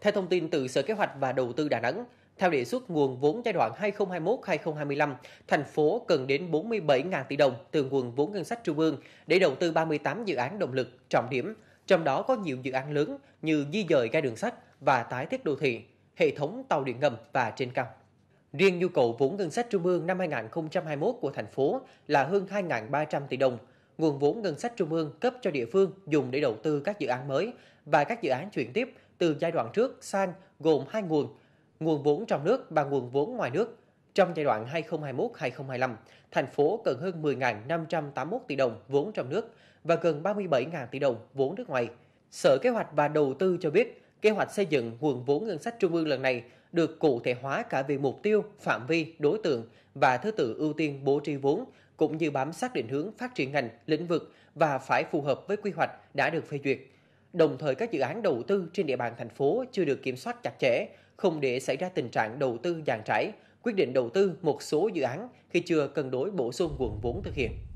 Theo thông tin từ Sở Kế hoạch và Đầu tư Đà Nẵng, theo đề xuất nguồn vốn giai đoạn 2021-2025, thành phố cần đến 47.000 tỷ đồng từ nguồn vốn ngân sách trung ương để đầu tư 38 dự án động lực trọng điểm, trong đó có nhiều dự án lớn như di dời ga đường sắt và tái thiết đô thị, hệ thống tàu điện ngầm và trên cao. Riêng nhu cầu vốn ngân sách trung ương năm 2021 của thành phố là hơn 2.300 tỷ đồng. Nguồn vốn ngân sách trung ương cấp cho địa phương dùng để đầu tư các dự án mới và các dự án chuyển tiếp từ giai đoạn trước sang gồm hai nguồn, nguồn vốn trong nước và nguồn vốn ngoài nước. Trong giai đoạn 2021-2025, thành phố cần hơn 10.581 tỷ đồng vốn trong nước và gần 37.000 tỷ đồng vốn nước ngoài. Sở Kế hoạch và Đầu tư cho biết, kế hoạch xây dựng nguồn vốn ngân sách trung ương lần này được cụ thể hóa cả về mục tiêu, phạm vi, đối tượng và thứ tự ưu tiên bố trí vốn, cũng như bám sát định hướng phát triển ngành, lĩnh vực và phải phù hợp với quy hoạch đã được phê duyệt. Đồng thời các dự án đầu tư trên địa bàn thành phố chưa được kiểm soát chặt chẽ, không để xảy ra tình trạng đầu tư dàn trải, quyết định đầu tư một số dự án khi chưa cân đối bổ sung nguồn vốn thực hiện.